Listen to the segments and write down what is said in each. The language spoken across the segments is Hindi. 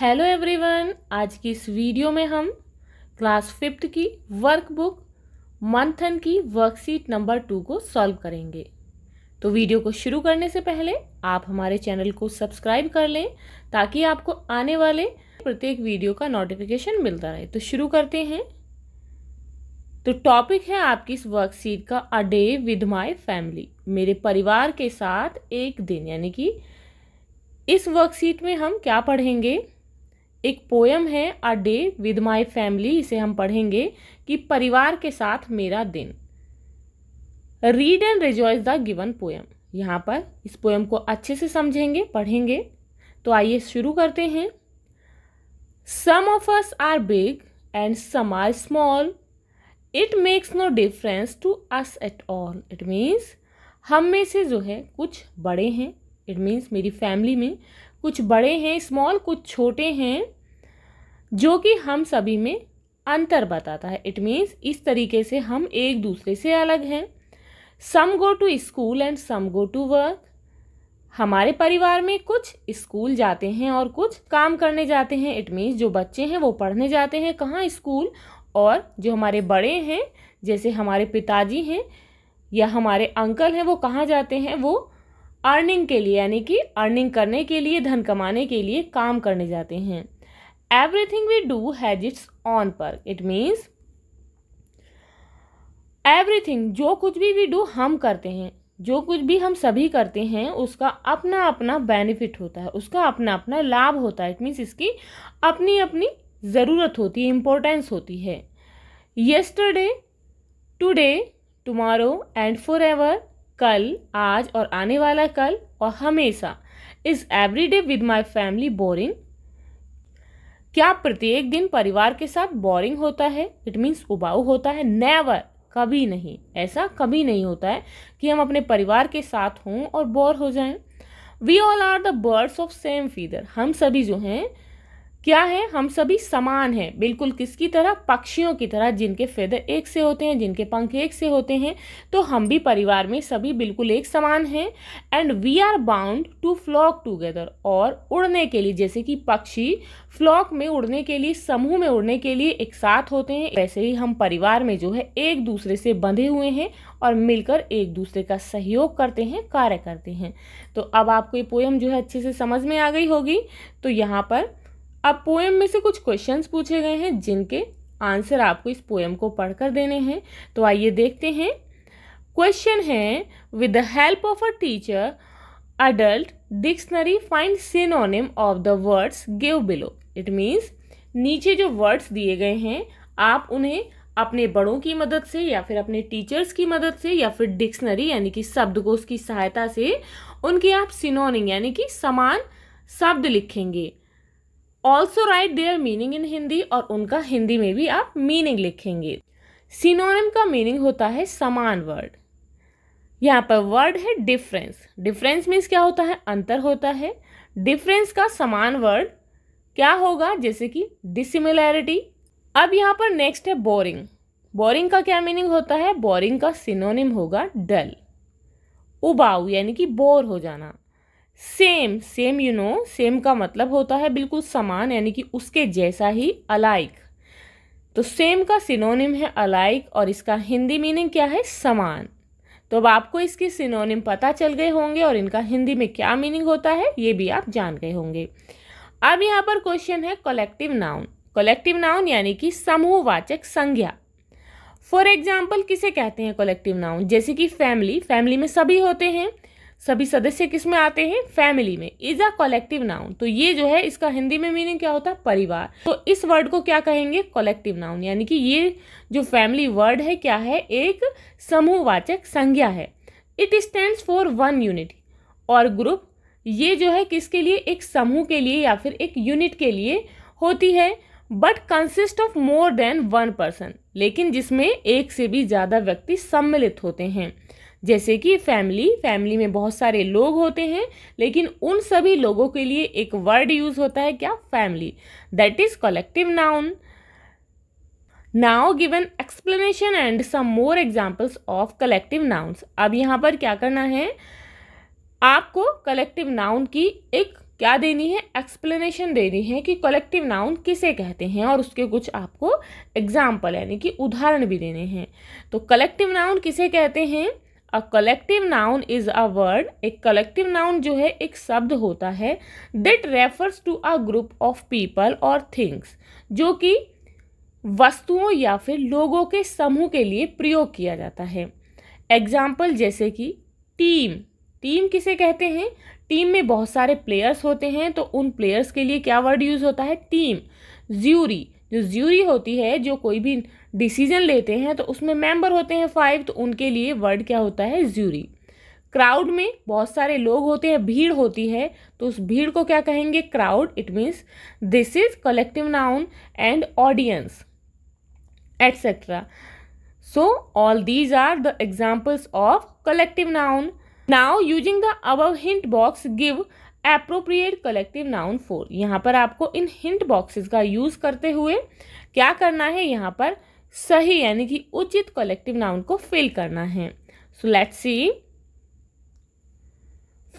हेलो एवरीवन आज की इस वीडियो में हम क्लास फिफ्थ की वर्कबुक मंथन की वर्कशीट नंबर टू को सॉल्व करेंगे तो वीडियो को शुरू करने से पहले आप हमारे चैनल को सब्सक्राइब कर लें ताकि आपको आने वाले प्रत्येक वीडियो का नोटिफिकेशन मिलता रहे तो शुरू करते हैं तो टॉपिक है आपकी इस वर्कशीट का a day with my family मेरे परिवार के साथ एक दिन यानी कि इस वर्कशीट में हम क्या पढ़ेंगे एक पोयम है a day with my family इसे हम पढ़ेंगे कि परिवार के साथ मेरा दिन read and rejoice the given poem यहाँ पर इस पोयम को अच्छे से समझेंगे पढ़ेंगे तो आइए शुरू करते हैं some of us are big and some are small it makes no difference to us at all it means हम में से जो है कुछ बड़े हैं इट मीन्स मेरी फैमिली में कुछ बड़े हैं स्मॉल कुछ छोटे हैं जो कि हम सभी में अंतर बताता है इट मीन्स इस तरीके से हम एक दूसरे से अलग हैं some go to school and some go to work हमारे परिवार में कुछ स्कूल जाते हैं और कुछ काम करने जाते हैं इट मीन्स जो बच्चे हैं वो पढ़ने जाते हैं कहाँ स्कूल और जो हमारे बड़े हैं जैसे हमारे पिताजी हैं या हमारे अंकल हैं वो कहाँ जाते हैं वो अर्निंग के लिए यानी कि अर्निंग करने के लिए धन कमाने के लिए काम करने जाते हैं everything we do has its own पर इट मीन्स एवरीथिंग जो कुछ भी वी डू हम करते हैं जो कुछ भी हम सभी करते हैं उसका अपना अपना बेनिफिट होता है उसका अपना अपना लाभ होता है इट मीन्स इसकी अपनी अपनी ज़रूरत होती है इम्पोर्टेंस होती है yesterday today tomorrow and forever एवर कल आज और आने वाला कल और हमेशा is every day with my family boring क्या प्रत्येक दिन परिवार के साथ बोरिंग होता है इट मीन्स उबाऊ होता है नेवर कभी नहीं ऐसा कभी नहीं होता है कि हम अपने परिवार के साथ हों और बोर हो जाएं we all are the birds of same feather हम सभी जो हैं क्या है हम सभी समान हैं बिल्कुल किसकी तरह पक्षियों की तरह जिनके फेदर एक से होते हैं जिनके पंख एक से होते हैं तो हम भी परिवार में सभी बिल्कुल एक समान हैं and we are bound to flock together और उड़ने के लिए जैसे कि पक्षी फ्लॉक में उड़ने के लिए समूह में उड़ने के लिए एक साथ होते हैं वैसे ही हम परिवार में जो है एक दूसरे से बंधे हुए हैं और मिलकर एक दूसरे का सहयोग करते हैं कार्य करते हैं तो अब आपको ये पोएम जो है अच्छे से समझ में आ गई होगी तो यहाँ पर अब पोएम में से कुछ क्वेश्चंस पूछे गए हैं जिनके आंसर आपको इस पोएम को पढ़कर देने हैं तो आइए देखते हैं क्वेश्चन है with the help of a teacher adult dictionary find synonym of the words give below it means नीचे जो वर्ड्स दिए गए हैं आप उन्हें अपने बड़ों की मदद से या फिर अपने टीचर्स की मदद से या फिर डिक्शनरी यानी कि शब्दकोश की सहायता से उनके आप सिनोनिंग यानी कि समान शब्द लिखेंगे also write their meaning in Hindi और उनका हिंदी में भी आप मीनिंग लिखेंगे सिनोनिम का मीनिंग होता है समान वर्ड यहाँ पर वर्ड है डिफरेंस डिफरेंस मीन्स क्या होता है अंतर होता है डिफरेंस का समान वर्ड क्या होगा जैसे कि डिसिमिलैरिटी अब यहाँ पर नेक्स्ट है बोरिंग बोरिंग का क्या मीनिंग होता है बोरिंग का सिनोनिम होगा डल उबाऊ यानी कि बोर हो जाना same same you know same का मतलब होता है बिल्कुल समान यानी कि उसके जैसा ही अलाइक तो सेम का सिनोनिम है अलाइक और इसका हिंदी मीनिंग क्या है समान तो अब आपको इसके सिनोनिम पता चल गए होंगे और इनका हिंदी में क्या मीनिंग होता है ये भी आप जान गए होंगे अब यहाँ पर क्वेश्चन है कलेक्टिव नाउन कलेक्टिव नाउन यानी कि समूहवाचक संज्ञा फॉर एग्जाम्पल किसे कहते हैं कलेक्टिव नाउन जैसे कि फैमिली फैमिली में सभी होते हैं सभी सदस्य किस में आते हैं फैमिली में इज अ कलेक्टिव नाउन तो ये जो है इसका हिंदी में मीनिंग क्या होता है परिवार तो इस वर्ड को क्या कहेंगे कलेक्टिव नाउन यानी कि ये जो फैमिली वर्ड है क्या है एक समूहवाचक संज्ञा है it stand for one unit और ग्रुप ये जो है किसके लिए एक समूह के लिए या फिर एक यूनिट के लिए होती है but consist of more than one person लेकिन जिसमें एक से भी ज़्यादा व्यक्ति सम्मिलित होते हैं जैसे कि फैमिली फैमिली में बहुत सारे लोग होते हैं लेकिन उन सभी लोगों के लिए एक वर्ड यूज़ होता है क्या family that is collective noun now given explanation and some more examples of collective nouns अब यहाँ पर क्या करना है आपको कलेक्टिव नाउन की एक क्या देनी है एक्सप्लेनेशन देनी है कि कलेक्टिव नाउन किसे कहते हैं और उसके कुछ आपको एग्जाम्पल यानी कि उदाहरण भी देने हैं तो कलेक्टिव नाउन किसे कहते हैं a collective noun is a word एक कलेक्टिव नाउन जो है एक शब्द होता है that refers to a group of people और थिंग्स जो कि वस्तुओं या फिर लोगों के समूह के लिए प्रयोग किया जाता है एग्जाम्पल जैसे कि टीम टीम किसे कहते हैं टीम में बहुत सारे प्लेयर्स होते हैं तो उन प्लेयर्स के लिए क्या वर्ड यूज़ होता है टीम ज्यूरी जो ज्यूरी होती है जो कोई भी डिसीजन लेते हैं तो उसमें मेंबर होते हैं फाइव तो उनके लिए वर्ड क्या होता है ज्यूरी क्राउड में बहुत सारे लोग होते हैं भीड़ होती है तो उस भीड़ को क्या कहेंगे crowd it means this is collective noun and audience etcetera so all these are the examples of collective noun now using the अब hint box give appropriate collective noun for यहाँ पर आपको इन हिंट बॉक्सेस का यूज़ करते हुए क्या करना है यहाँ पर सही यानी कि उचित कलेक्टिव नाउन को फिल करना है so let's see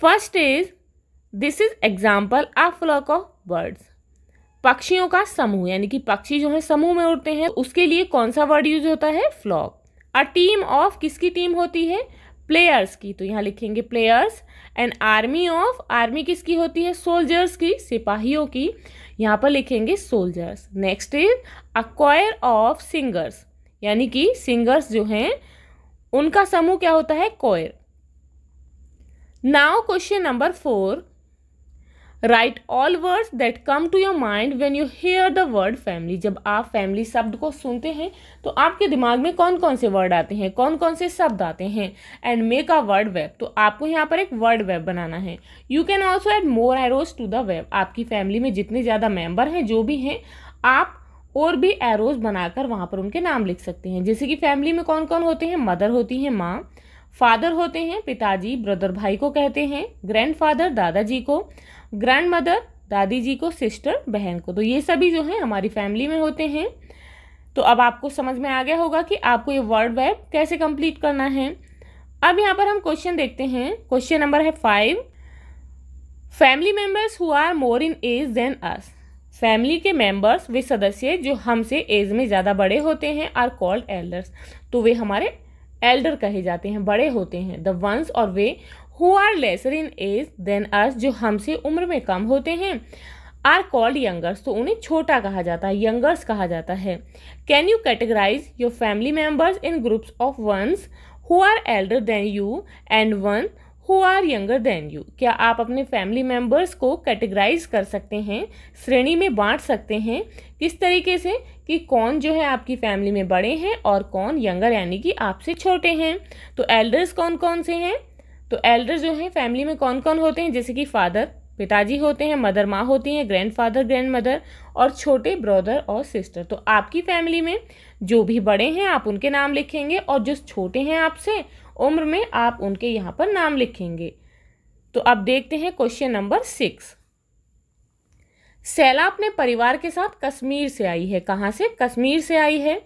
first is this is example a flock of birds पक्षियों का समूह यानी कि पक्षी जो है समूह में उड़ते हैं उसके लिए कौन सा वर्ड यूज होता है फ्लॉक अ टीम ऑफ किसकी टीम होती है प्लेयर्स की तो यहाँ लिखेंगे players an army of army किसकी होती है सोल्जर्स की सिपाहियों की यहाँ पर लिखेंगे soldiers next is a choir of singers यानी कि सिंगर्स जो हैं उनका समूह क्या होता है choir now question number four write all words that come to your mind when you hear the word family जब आप फैमिली शब्द को सुनते हैं तो आपके दिमाग में कौन कौन से वर्ड आते हैं कौन कौन से शब्द आते हैं and make a word web तो आपको यहाँ पर एक वर्ड वेब बनाना है you can also add more arrows to the web आपकी फैमिली में जितने ज़्यादा मेम्बर हैं जो भी हैं आप और भी एरोज बनाकर वहाँ पर उनके नाम लिख सकते हैं जैसे कि फैमिली में कौन कौन होते हैं मदर होती हैं माँ फादर होते हैं पिताजी ब्रदर भाई को कहते हैं ग्रैंडफादर दादाजी को ग्रैंड मदर दादी जी को सिस्टर बहन को तो ये सभी जो है हमारी फैमिली में होते हैं तो अब आपको समझ में आ गया होगा कि आपको ये वर्ड वेब कैसे कंप्लीट करना है अब यहाँ पर हम क्वेश्चन देखते हैं क्वेश्चन नंबर है five family members who are more in age than us family के मेंबर्स वे सदस्य जो हमसे एज में ज़्यादा बड़े होते हैं आर कॉल्ड एल्डर्स तो वे हमारे एल्डर कहे जाते हैं बड़े होते हैं द वंस और वे who are lesser in age than us जो हमसे उम्र में कम होते हैं आर कॉल्ड यंगर्स तो उन्हें छोटा कहा जाता है यंगर्स कहा जाता है can you categorize your family members in groups of ones who are elder than you and one who are younger than you क्या आप अपने फैमिली मेम्बर्स को कैटेगराइज कर सकते हैं श्रेणी में बांट सकते हैं किस तरीके से कि कौन जो है आपकी फैमिली में बड़े हैं और कौन यंगर यानी कि आपसे छोटे हैं तो एल्डर्स कौन कौन से हैं तो एल्डर जो हैं फैमिली में कौन कौन होते हैं जैसे कि फादर पिताजी होते हैं मदर माँ होती हैं ग्रैंड फादर ग्रैंड मदर और छोटे ब्रदर और सिस्टर तो आपकी फैमिली में जो भी बड़े हैं आप उनके नाम लिखेंगे और जो छोटे हैं आपसे उम्र में आप उनके यहाँ पर नाम लिखेंगे तो अब देखते हैं क्वेश्चन नंबर सिक्स सैला अपने परिवार के साथ कश्मीर से आई है कहाँ से कश्मीर से आई है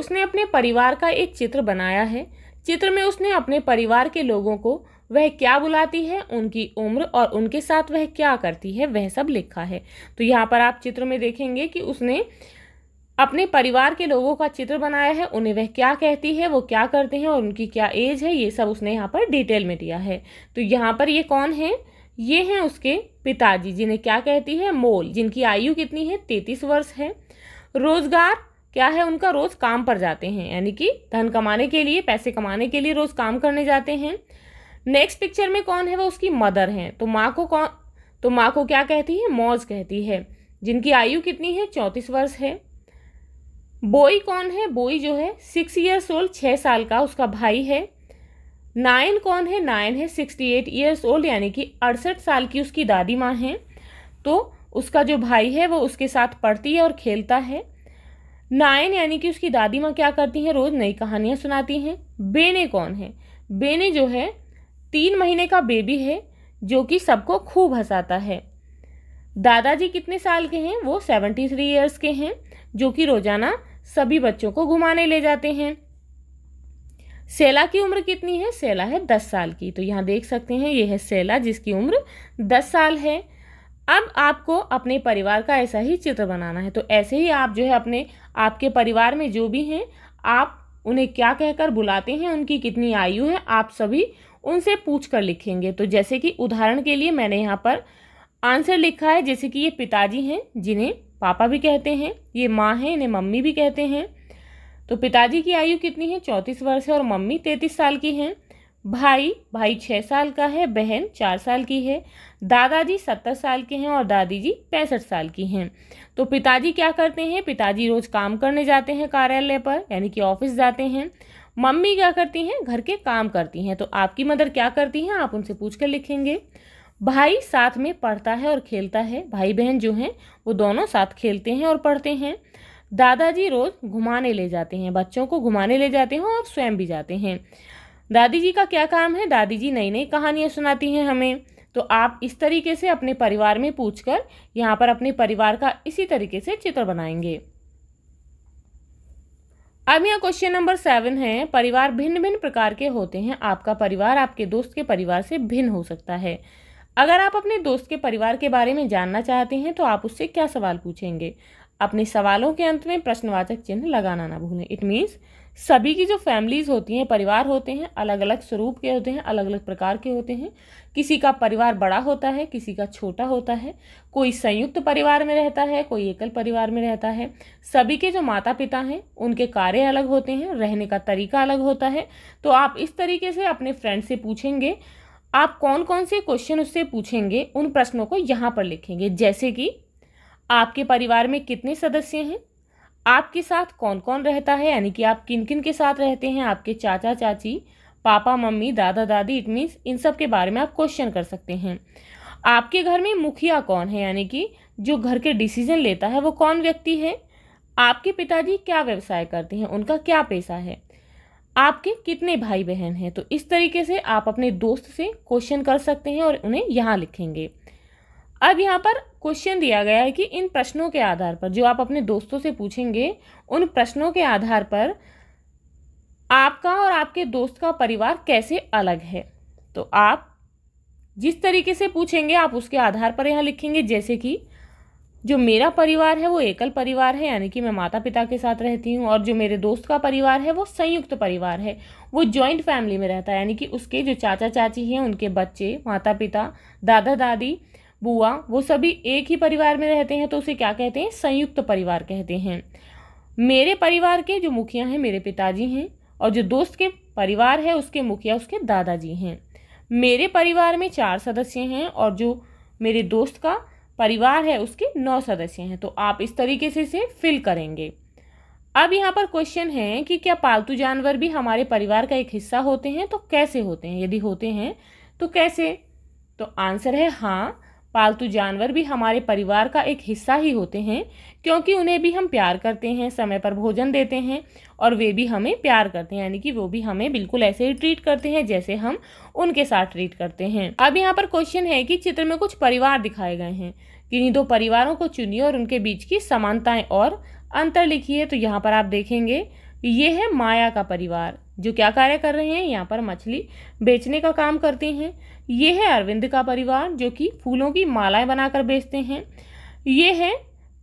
उसने अपने परिवार का एक चित्र बनाया है चित्र में उसने अपने परिवार के लोगों को वह क्या बुलाती है उनकी उम्र और उनके साथ वह क्या करती है वह सब लिखा है तो यहाँ पर आप चित्र में देखेंगे कि उसने अपने परिवार के लोगों का चित्र बनाया है उन्हें वह क्या कहती है वो क्या करते हैं और उनकी क्या एज है ये सब उसने यहाँ पर डिटेल में दिया है तो यहाँ पर ये कौन है ये हैं उसके पिताजी जिन्हें क्या कहती है मोल जिनकी आयु कितनी है तैतीस वर्ष है रोजगार क्या है उनका रोज काम पर जाते हैं यानी कि धन कमाने के लिए पैसे कमाने के लिए रोज काम करने जाते हैं नेक्स्ट पिक्चर में कौन है वो उसकी मदर हैं तो माँ को कौन तो माँ को क्या कहती है मौज कहती है जिनकी आयु कितनी है चौंतीस वर्ष है बोई कौन है बोई जो है सिक्स ईयर्स ओल्ड छः साल का उसका भाई है नायन कौन है नायन है सिक्सटी एट ईयर्स ओल्ड यानी कि अड़सठ साल की उसकी दादी माँ हैं तो उसका जो भाई है वो उसके साथ पढ़ती है और खेलता है नायन यानी कि उसकी दादी माँ क्या करती हैं रोज़ नई कहानियाँ सुनाती हैं बेने कौन है बेने जो है तीन महीने का बेबी है जो कि सबको खूब हंसाता है दादाजी कितने साल के हैं वो सेवेंटी थ्री ईयर्स के हैं जो कि रोज़ाना सभी बच्चों को घुमाने ले जाते हैं सेला की उम्र कितनी है सेला है दस साल की तो यहाँ देख सकते हैं ये है सेला जिसकी उम्र दस साल है अब आपको अपने परिवार का ऐसा ही चित्र बनाना है तो ऐसे ही आप जो है अपने आपके परिवार में जो भी हैं आप उन्हें क्या कहकर बुलाते हैं उनकी कितनी आयु है आप सभी उनसे पूछ कर लिखेंगे तो जैसे कि उदाहरण के लिए मैंने यहाँ पर आंसर लिखा है जैसे कि ये पिताजी हैं जिन्हें पापा भी कहते हैं ये माँ हैं इन्हें मम्मी भी कहते हैं तो पिताजी की आयु कितनी है चौंतीस वर्ष है और मम्मी तैंतीस साल की हैं भाई भाई छः साल का है बहन चार साल की है दादाजी सत्तर साल के हैं और दादी जी पैंसठ साल की हैं तो पिताजी क्या करते हैं पिताजी रोज़ काम करने जाते हैं कार्यालय पर यानी कि ऑफिस जाते हैं मम्मी क्या करती हैं घर के काम करती हैं तो आपकी मदर क्या करती हैं आप उनसे पूछ कर लिखेंगे भाई साथ में पढ़ता है और खेलता है भाई बहन जो हैं वो दोनों साथ खेलते हैं और पढ़ते हैं दादाजी रोज़ घुमाने ले जाते हैं बच्चों को घुमाने ले जाते हैं और स्वयं भी जाते हैं दादी जी का क्या काम है दादी जी नई नई कहानियाँ सुनाती हैं हमें तो आप इस तरीके से अपने परिवार में पूछकर यहाँ पर अपने परिवार का इसी तरीके से चित्र बनाएंगे अब यहाँ क्वेश्चन नंबर सेवन है परिवार भिन्न भिन्न प्रकार के होते हैं आपका परिवार आपके दोस्त के परिवार से भिन्न हो सकता है अगर आप अपने दोस्त के परिवार के बारे में जानना चाहते हैं तो आप उससे क्या सवाल पूछेंगे अपने सवालों के अंत में प्रश्नवाचक चिन्ह लगाना ना भूलें इट मीन्स सभी की जो फैमिलीज़ होती हैं परिवार होते हैं अलग अलग स्वरूप के होते हैं अलग अलग प्रकार के होते हैं किसी का परिवार बड़ा होता है किसी का छोटा होता है कोई संयुक्त परिवार में रहता है कोई एकल परिवार में रहता है सभी के जो माता पिता हैं उनके कार्य अलग होते हैं रहने का तरीका अलग होता है तो आप इस तरीके से अपने फ्रेंड से पूछेंगे आप कौन कौन से क्वेश्चन उससे पूछेंगे उन प्रश्नों को यहाँ पर लिखेंगे जैसे कि आपके परिवार में कितने सदस्य हैं आपके साथ कौन कौन रहता है यानी कि आप किन किन के साथ रहते हैं आपके चाचा चाची पापा मम्मी दादा दादी इट मीन्स इन सब के बारे में आप क्वेश्चन कर सकते हैं आपके घर में मुखिया कौन है यानी कि जो घर के डिसीजन लेता है वो कौन व्यक्ति है आपके पिताजी क्या व्यवसाय करते हैं उनका क्या पैसा है आपके कितने भाई बहन हैं तो इस तरीके से आप अपने दोस्त से क्वेश्चन कर सकते हैं और उन्हें यहाँ लिखेंगे अब यहाँ पर क्वेश्चन दिया गया है कि इन प्रश्नों के आधार पर जो आप अपने दोस्तों से पूछेंगे उन प्रश्नों के आधार पर आपका और आपके दोस्त का परिवार कैसे अलग है तो आप जिस तरीके से पूछेंगे आप उसके आधार पर यहाँ लिखेंगे जैसे कि जो मेरा परिवार है वो एकल परिवार है यानी कि मैं माता पिता के साथ रहती हूँ और जो मेरे दोस्त का परिवार है वो संयुक्त परिवार है वो जॉइंट फैमिली में रहता है यानी कि उसके जो चाचा चाची हैं उनके बच्चे माता पिता दादा दादी बुआ वो सभी एक ही परिवार में रहते हैं तो उसे क्या कहते हैं संयुक्त परिवार कहते हैं मेरे परिवार के जो मुखिया हैं मेरे पिताजी हैं और जो दोस्त के परिवार है उसके मुखिया उसके दादाजी हैं मेरे परिवार में चार सदस्य हैं और जो मेरे दोस्त का परिवार है उसके नौ सदस्य हैं तो आप इस तरीके से इसे फिल करेंगे अब यहाँ पर क्वेश्चन है कि क्या पालतू जानवर भी हमारे परिवार का एक हिस्सा होते हैं तो कैसे होते हैं यदि होते हैं तो कैसे तो आंसर है हाँ पालतू जानवर भी हमारे परिवार का एक हिस्सा ही होते हैं क्योंकि उन्हें भी हम प्यार करते हैं समय पर भोजन देते हैं और वे भी हमें प्यार करते हैं यानी कि वो भी हमें बिल्कुल ऐसे ही ट्रीट करते हैं जैसे हम उनके साथ ट्रीट करते हैं अब यहाँ पर क्वेश्चन है कि चित्र में कुछ परिवार दिखाए गए हैं किन्हीं दो परिवारों को चुनिए और उनके बीच की समानताएं और अंतर लिखिए तो यहाँ पर आप देखेंगे ये है माया का परिवार जो क्या कार्य कर रहे हैं यहाँ पर मछली बेचने का काम करते हैं ये है अरविंद का परिवार जो कि फूलों की मालाएं बनाकर बेचते हैं ये है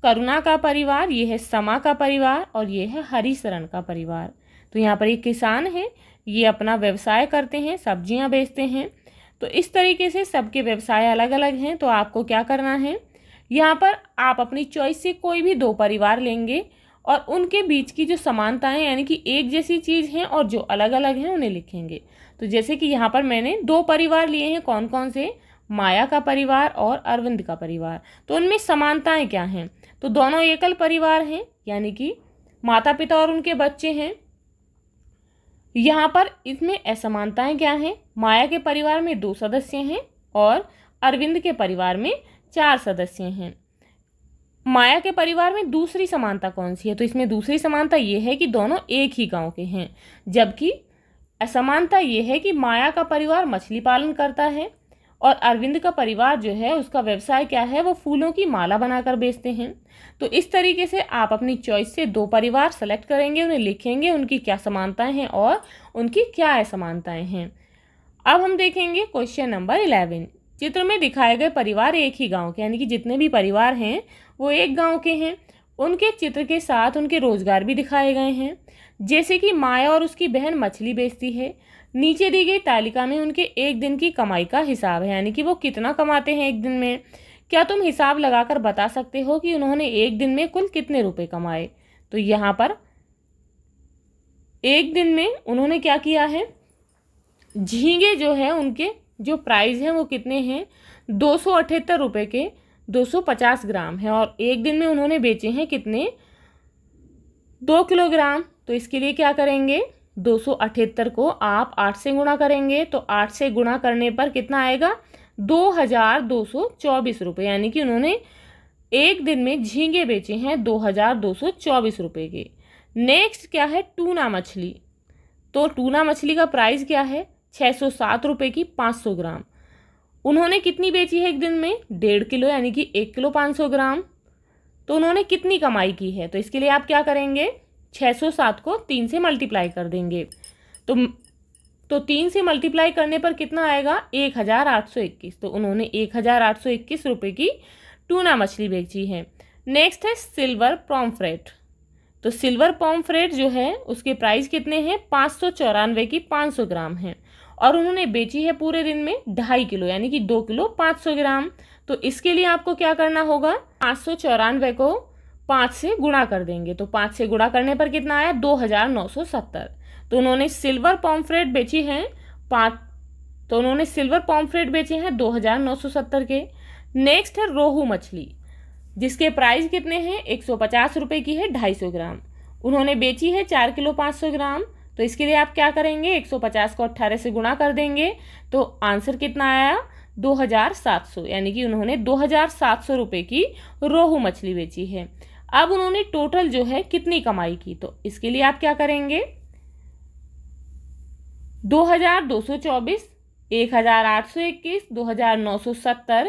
करुणा का परिवार ये है समा का परिवार और ये है हरिशरण का परिवार तो यहाँ पर एक किसान है ये अपना व्यवसाय करते हैं सब्जियाँ बेचते हैं तो इस तरीके से सबके व्यवसाय अलग अलग हैं तो आपको क्या करना है यहाँ पर आप अपनी चॉइस से कोई भी दो परिवार लेंगे और उनके बीच की जो समानताएं यानी कि एक जैसी चीज़ हैं और जो अलग अलग हैं उन्हें लिखेंगे तो जैसे कि यहाँ पर मैंने दो परिवार लिए हैं कौन कौन से माया का परिवार और अरविंद का परिवार तो उनमें समानताएं क्या हैं तो दोनों एकल परिवार हैं यानी कि माता पिता और उनके बच्चे हैं यहाँ पर इसमें असमानताएँ क्या हैं माया के परिवार में दो सदस्य हैं और अरविंद के परिवार में चार सदस्य हैं माया के परिवार में दूसरी समानता कौन सी है तो इसमें दूसरी समानता ये है कि दोनों एक ही गांव के हैं जबकि असमानता ये है कि माया का परिवार मछली पालन करता है और अरविंद का परिवार जो है उसका व्यवसाय क्या है वो फूलों की माला बनाकर बेचते हैं तो इस तरीके से आप अपनी चॉइस से दो परिवार सेलेक्ट करेंगे उन्हें लिखेंगे उनकी क्या समानताएं हैं और उनकी क्या असमानताएं हैं अब हम देखेंगे क्वेश्चन नंबर इलेवन चित्र में दिखाए गए परिवार एक ही गांव के यानी कि जितने भी परिवार हैं वो एक गांव के हैं उनके चित्र के साथ उनके रोजगार भी दिखाए गए हैं जैसे कि माया और उसकी बहन मछली बेचती है नीचे दी गई तालिका में उनके एक दिन की कमाई का हिसाब है यानी कि वो कितना कमाते हैं एक दिन में क्या तुम हिसाब लगाकर बता सकते हो कि उन्होंने एक दिन में कुल कितने रुपए कमाए तो यहाँ पर एक दिन में उन्होंने क्या किया है झींगे जो है उनके जो प्राइस हैं वो कितने हैं दो सौ अठहत्तर रुपये के दो सौ पचास ग्राम है और एक दिन में उन्होंने बेचे हैं कितने दो किलोग्राम तो इसके लिए क्या करेंगे दो सौ अठहत्तर को आप आठ से गुणा करेंगे तो आठ से गुणा करने पर कितना आएगा दो हज़ार दो सौ चौबीस रुपये यानी कि उन्होंने एक दिन में झींगे बेचे हैं दो हज़ार दो सौ चौबीस रुपये के नेक्स्ट क्या है टूना मछली तो टूना मछली का प्राइस क्या है छः सौ सात रुपये की पाँच सौ ग्राम उन्होंने कितनी बेची है एक दिन में डेढ़ किलो यानी कि एक किलो पाँच सौ ग्राम तो उन्होंने कितनी कमाई की है तो इसके लिए आप क्या करेंगे छः सौ सात को तीन से मल्टीप्लाई कर देंगे तो तो तीन से मल्टीप्लाई करने पर कितना आएगा एक हज़ार आठ सौ इक्कीस तो उन्होंने एक हज़ार आठ सौ इक्कीस रुपये की टूना मछली बेची है नेक्स्ट है सिल्वर पॉम्फ्रेट तो सिल्वर पॉम्फ्रेट जो है उसके प्राइस कितने हैं पाँच सौ चौरानवे की पाँच सौ ग्राम है और उन्होंने बेची है पूरे दिन में ढाई किलो यानी कि दो किलो पाँच सौ ग्राम तो इसके लिए आपको क्या करना होगा पाँच सौ चौरानवे को पाँच से गुणा कर देंगे तो पाँच से गुणा करने पर कितना आया दो हज़ार नौ सौ सत्तर तो उन्होंने सिल्वर पॉम्फ्रेट बेची है पाँच तो उन्होंने सिल्वर पॉम्फ्रेट बेचे हैं दो हज़ार नौ सौ सत्तर के नेक्स्ट है रोहू मछली जिसके प्राइस कितने हैं एक सौ पचास रुपये की है ढाई सौ ग्राम उन्होंने बेची है चार किलो पाँच सौ ग्राम तो इसके लिए आप क्या करेंगे 150 को अट्ठारह से गुणा कर देंगे तो आंसर कितना आया 2700 यानी कि उन्होंने 2700 रुपए की रोहू मछली बेची है अब उन्होंने टोटल जो है कितनी कमाई की तो इसके लिए आप क्या करेंगे 2224 1821 2970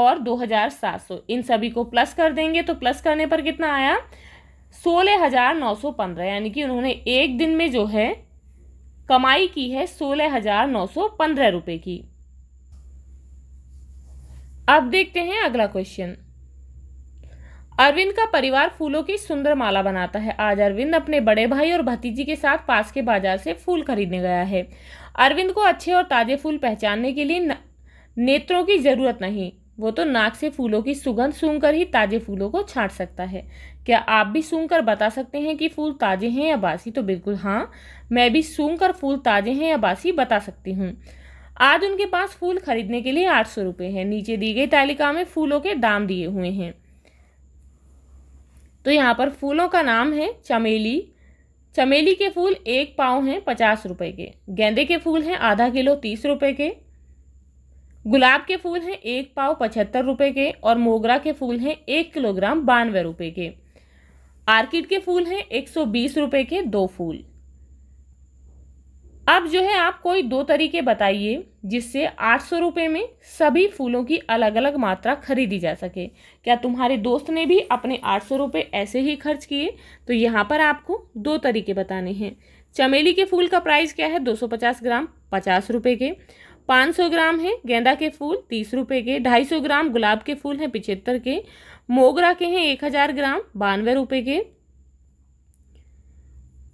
और 2700 इन सभी को प्लस कर देंगे तो प्लस करने पर कितना आया सोलह हजार नौ सौ पंद्रह यानी कि उन्होंने एक दिन में जो है कमाई की है सोलह हजार नौ सौ पंद्रह रुपये की अब देखते हैं अगला क्वेश्चन अरविंद का परिवार फूलों की सुंदर माला बनाता है आज अरविंद अपने बड़े भाई और भतीजी के साथ पास के बाजार से फूल खरीदने गया है अरविंद को अच्छे और ताज़े फूल पहचानने के लिए न... नेत्रों की जरूरत नहीं वो तो नाक से फूलों की सुगंध सूंघ कर ही ताजे फूलों को छाट सकता है क्या आप भी सूंघ कर बता सकते हैं कि फूल ताजे हैं या बासी तो बिल्कुल हाँ मैं भी सूंघ कर फूल ताजे हैं या बासी बता सकती हूँ आज उनके पास फूल खरीदने के लिए आठ सौ रुपये है नीचे दी गई तालिका में फूलों के दाम दिए हुए हैं तो यहाँ पर फूलों का नाम है चमेली चमेली के फूल एक पाव हैं पचास रुपये के गेंदे के फूल हैं आधा किलो तीस रुपये के गुलाब के फूल हैं एक पाव पचहत्तर रुपये के और मोगरा के फूल हैं एक किलोग्राम बानवे रुपये के आर्किड के फूल हैं एक सौ बीस रुपये के दो फूल अब जो है आप कोई दो तरीके बताइए जिससे आठ सौ रुपये में सभी फूलों की अलग अलग मात्रा खरीदी जा सके क्या तुम्हारे दोस्त ने भी अपने आठ सौ रुपये ऐसे ही खर्च किए तो यहाँ पर आपको दो तरीके बताने हैं चमेली के फूल का प्राइस क्या है दो सौ पचास ग्राम पचास रुपये के 500 ग्राम है गेंदा के फूल तीस रुपये के 250 ग्राम गुलाब के फूल हैं पिछहत्तर के मोगरा के हैं 1000 ग्राम बानवे रुपये के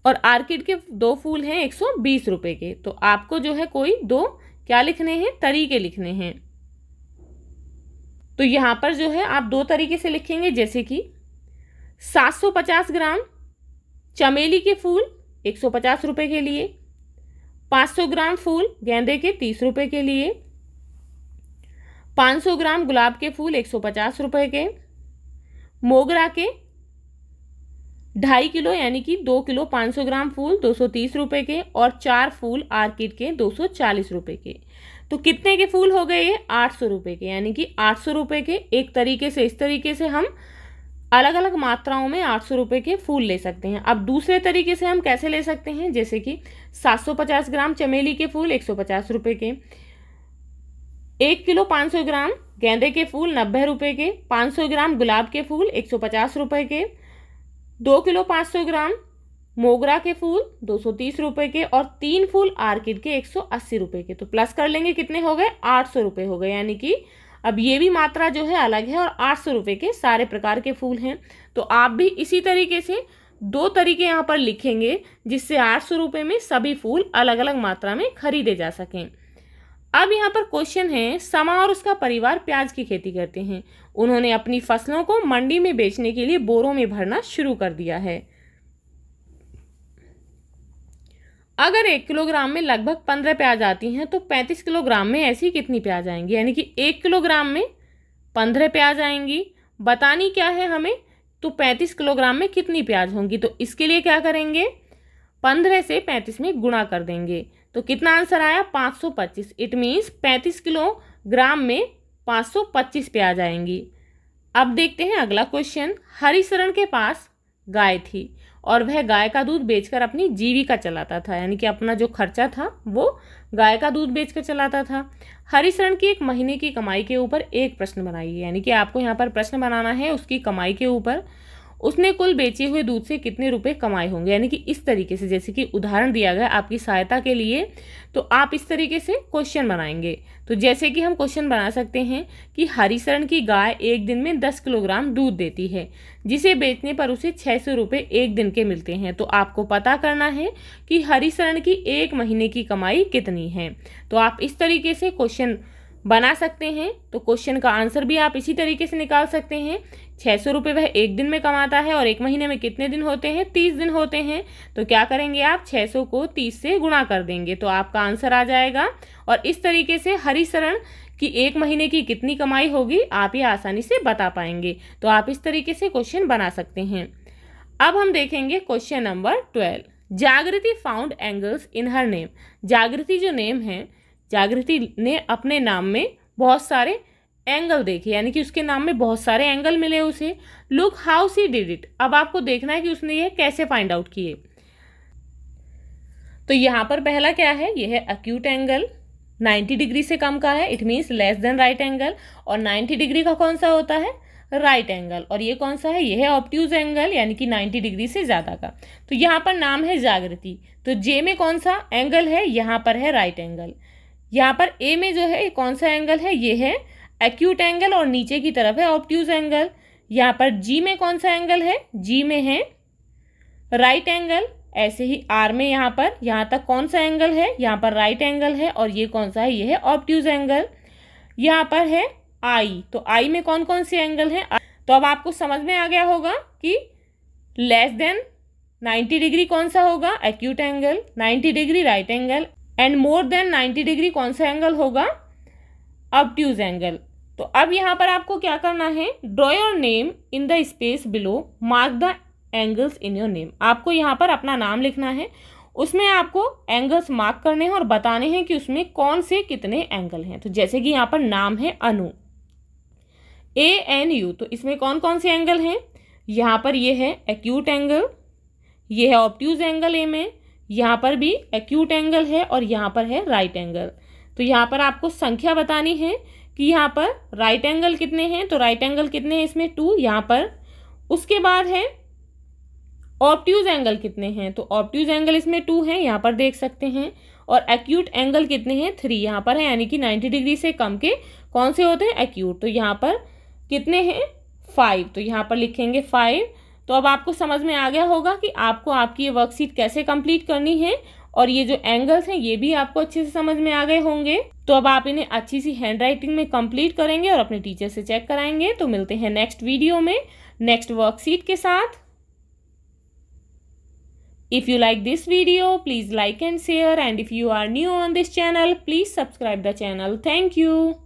और आर्किड के दो फूल हैं 120 रुपए के तो आपको जो है कोई दो क्या लिखने हैं तरीके लिखने हैं तो यहाँ पर जो है आप दो तरीके से लिखेंगे जैसे कि 750 ग्राम चमेली के फूल पचास रुपये के लिए 500 ग्राम फूल गेंदे के तीस रुपये के लिए 500 ग्राम गुलाब के फूल 150 रुपए के मोगरा के ढाई किलो यानी कि दो किलो 500 ग्राम फूल 230 रुपए के और चार फूल आर्किड के 240 रुपए के तो कितने के फूल हो गए ये आठ सौ रुपये के यानी कि आठ सौ रुपये के एक तरीके से इस तरीके से हम अलग अलग मात्राओं में आठ सौ रुपये के फूल ले सकते हैं अब दूसरे तरीके से हम कैसे ले सकते हैं जैसे कि 750 ग्राम चमेली के फूल एक सौ के एक किलो 500 ग्राम गेंदे के फूल नब्बे रुपये के 500 ग्राम गुलाब के फूल एक सौ के दो किलो 500 ग्राम मोगरा के फूल दो सौ के और तीन फूल आर्किड के एक सौ के तो प्लस कर लेंगे कितने हो गए आठ सौ रुपये हो गए यानी कि अब ये भी मात्रा जो है अलग है और आठ सौ रुपये के सारे प्रकार के फूल हैं तो आप भी इसी तरीके से दो तरीके यहाँ पर लिखेंगे जिससे आठ सौ रुपये में सभी फूल अलग अलग मात्रा में खरीदे जा सकें अब यहाँ पर क्वेश्चन है समा और उसका परिवार प्याज की खेती करते हैं उन्होंने अपनी फसलों को मंडी में बेचने के लिए बोरों में भरना शुरू कर दिया है अगर एक किलोग्राम में लगभग पंद्रह प्याज आती हैं तो पैंतीस किलोग्राम में ऐसी कितनी प्याज आएंगी यानी कि एक किलोग्राम में पंद्रह प्याज आएंगी बतानी क्या है हमें तो पैंतीस किलोग्राम में कितनी प्याज होंगी तो इसके लिए क्या करेंगे पंद्रह से पैंतीस में गुणा कर देंगे तो कितना आंसर आया पाँच सौ पच्चीस इट मीन्स पैंतीस किलोग्राम में पाँच सौ पच्चीस प्याज आएंगी अब देखते हैं अगला क्वेश्चन हरिशरण के पास गाय थी और वह गाय का दूध बेचकर अपनी जीविका चलाता था यानी कि अपना जो खर्चा था वो गाय का दूध बेचकर चलाता था हरिशरण की एक महीने की कमाई के ऊपर एक प्रश्न बनाइए यानी कि आपको यहाँ पर प्रश्न बनाना है उसकी कमाई के ऊपर उसने कुल बेचे हुए दूध से कितने रुपए कमाए होंगे यानी कि इस तरीके से जैसे कि उदाहरण दिया गया आपकी सहायता के लिए तो आप इस तरीके से क्वेश्चन बनाएंगे तो जैसे कि हम क्वेश्चन बना सकते हैं कि हरिशरण की गाय एक दिन में दस किलोग्राम दूध देती है जिसे बेचने पर उसे छः सौ रुपये एक दिन के मिलते हैं तो आपको पता करना है कि हरिशरण की एक महीने की कमाई कितनी है तो आप इस तरीके से क्वेश्चन बना सकते हैं तो क्वेश्चन का आंसर भी आप इसी तरीके से निकाल सकते हैं छः सौ रुपये वह एक दिन में कमाता है और एक महीने में कितने दिन होते हैं तीस दिन होते हैं तो क्या करेंगे आप छः सौ को तीस से गुणा कर देंगे तो आपका आंसर आ जाएगा और इस तरीके से हरिशरण की एक महीने की कितनी कमाई होगी आप ये आसानी से बता पाएंगे तो आप इस तरीके से क्वेश्चन बना सकते हैं अब हम देखेंगे question number twelve Jagriti found angles in her name Jagriti जो नेम है जागृति ने अपने नाम में बहुत सारे एंगल देखे यानी कि उसके नाम में बहुत सारे एंगल मिले उसे look how she did it अब आपको देखना है कि उसने यह कैसे फाइंड आउट किए तो यहाँ पर पहला क्या है यह है अक्यूट एंगल 90 डिग्री से कम का है it means less than right angle और 90 डिग्री का कौन सा होता है राइट right एंगल और ये कौन सा है ये है ऑप्ट्यूज एंगल यानी कि 90 डिग्री से ज़्यादा का तो यहाँ पर नाम है जागृति तो जे में कौन सा एंगल है यहाँ पर है राइट right एंगल यहाँ पर ए में जो है कौन सा एंगल है ये है एक्यूट एंगल और नीचे की तरफ है ऑप्ट्यूज एंगल यहाँ पर जी में कौन सा एंगल है जी में है राइट एंगल ऐसे ही आर में यहाँ पर यहाँ तक कौन सा एंगल है यहाँ पर राइट एंगल है और ये कौन सा है ये है ऑप्ट्यूज एंगल यहाँ पर है आई तो आई में कौन कौन से एंगल हैं तो अब आपको समझ में आ गया होगा कि लेस देन 90 डिग्री कौन सा होगा acute angle 90 degree right angle and more than ninety degree कौन सा एंगल होगा अपट्यूज एंगल तो अब यहाँ पर आपको क्या करना है draw your name in the space below mark the angles in your name आपको यहाँ पर अपना नाम लिखना है उसमें आपको एंगल्स मार्क करने हैं और बताने हैं कि उसमें कौन से कितने एंगल हैं तो जैसे कि यहाँ पर नाम है अनु ए एन यू तो इसमें कौन कौन से एंगल हैं यहाँ पर ये है एक्यूट एंगल ये है ऑप्ट्यूज एंगल ए में यहाँ पर भी एक्यूट एंगल है और यहाँ पर है राइट एंगल तो यहाँ पर आपको संख्या बतानी है कि यहाँ पर राइट एंगल कितने हैं तो राइट एंगल कितने हैं इसमें टू यहाँ पर उसके बाद है ऑप्ट्यूज एंगल कितने हैं तो ऑप्ट्यूज एंगल इसमें टू है यहाँ पर देख सकते हैं और एक्यूट एंगल कितने हैं थ्री यहाँ पर है यानी कि नाइन्टी डिग्री से कम के कौन से होते हैं एक्यूट तो यहाँ पर कितने हैं फाइव तो यहाँ पर लिखेंगे फाइव तो अब आपको समझ में आ गया होगा कि आपको आपकी ये वर्कशीट कैसे कंप्लीट करनी है और ये जो एंगल्स हैं ये भी आपको अच्छे से समझ में आ गए होंगे तो अब आप इन्हें अच्छी सी हैंड राइटिंग में कंप्लीट करेंगे और अपने टीचर से चेक कराएंगे तो मिलते हैं नेक्स्ट वीडियो में नेक्स्ट वर्कशीट के साथ if you like this video please like and share and if you are new on this channel please subscribe the channel thank you